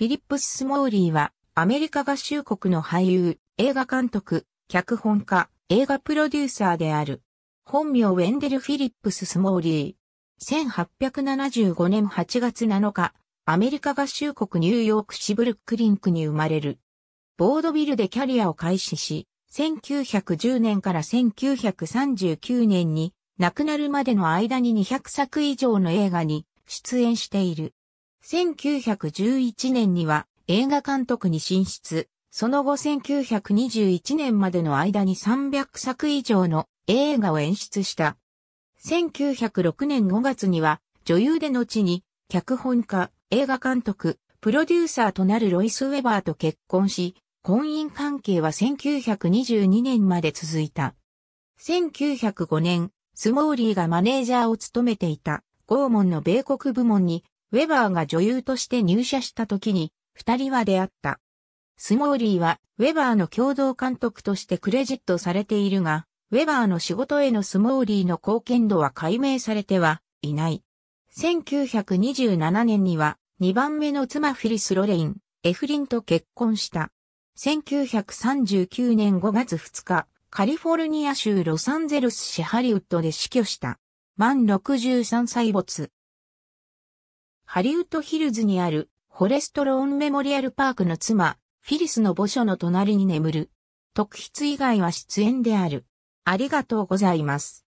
フィリップス・スモーリーは、アメリカ合衆国の俳優、映画監督、脚本家、映画プロデューサーである。本名ウェンデル・フィリップス・スモーリー。1875年8月7日、アメリカ合衆国ニューヨークシブルックリンクに生まれる。ボードビルでキャリアを開始し、1910年から1939年に亡くなるまでの間に200作以上の映画に出演している。1911年には映画監督に進出、その後1921年までの間に300作以上の映画を演出した。1906年5月には女優で後に脚本家、映画監督、プロデューサーとなるロイス・ウェバーと結婚し、婚姻関係は1922年まで続いた。1905年、スモーリーがマネージャーを務めていた、拷問の米国部門にウェバーが女優として入社した時に、二人は出会った。スモーリーは、ウェバーの共同監督としてクレジットされているが、ウェバーの仕事へのスモーリーの貢献度は解明されてはいない。1927年には、2番目の妻フィリス・ロレイン、エフリンと結婚した。1939年5月2日、カリフォルニア州ロサンゼルス市ハリウッドで死去した。満63歳没。ハリウッドヒルズにあるフォレストローンメモリアルパークの妻、フィリスの墓所の隣に眠る。特筆以外は出演である。ありがとうございます。